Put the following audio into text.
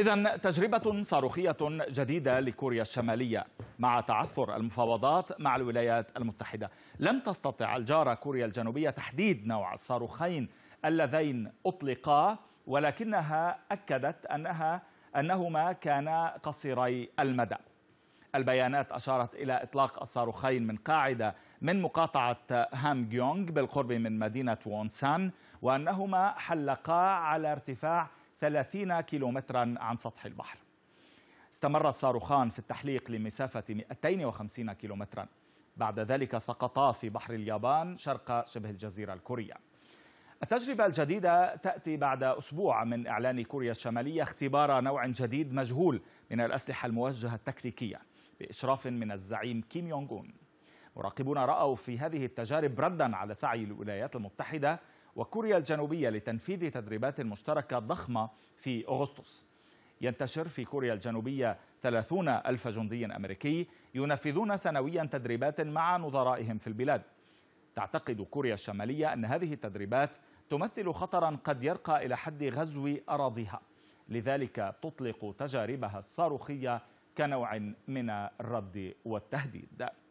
إذا تجربة صاروخية جديدة لكوريا الشمالية مع تعثر المفاوضات مع الولايات المتحدة لم تستطع الجارة كوريا الجنوبية تحديد نوع الصاروخين اللذين أطلقا ولكنها أكدت أنها أنهما كانا قصيري المدى البيانات أشارت إلى إطلاق الصاروخين من قاعدة من مقاطعة جيونغ بالقرب من مدينة وونسان وأنهما حلقا على ارتفاع 30 كيلومترا عن سطح البحر استمر الصاروخان في التحليق لمسافة 250 كيلومترا بعد ذلك سقطا في بحر اليابان شرق شبه الجزيرة الكورية التجربة الجديدة تأتي بعد أسبوع من إعلان كوريا الشمالية اختبار نوع جديد مجهول من الأسلحة الموجهة التكتيكية بإشراف من الزعيم كيم يونغ أون مراقبون رأوا في هذه التجارب ردا على سعي الولايات المتحدة وكوريا الجنوبية لتنفيذ تدريبات مشتركة ضخمة في أغسطس ينتشر في كوريا الجنوبية 30 ألف جندي أمريكي ينفذون سنويا تدريبات مع نظرائهم في البلاد تعتقد كوريا الشمالية أن هذه التدريبات تمثل خطرا قد يرقى إلى حد غزو أراضيها لذلك تطلق تجاربها الصاروخية كنوع من الرد والتهديد